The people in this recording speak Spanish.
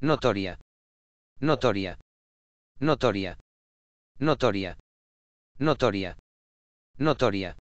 notoria, notoria, notoria, notoria, notoria, notoria.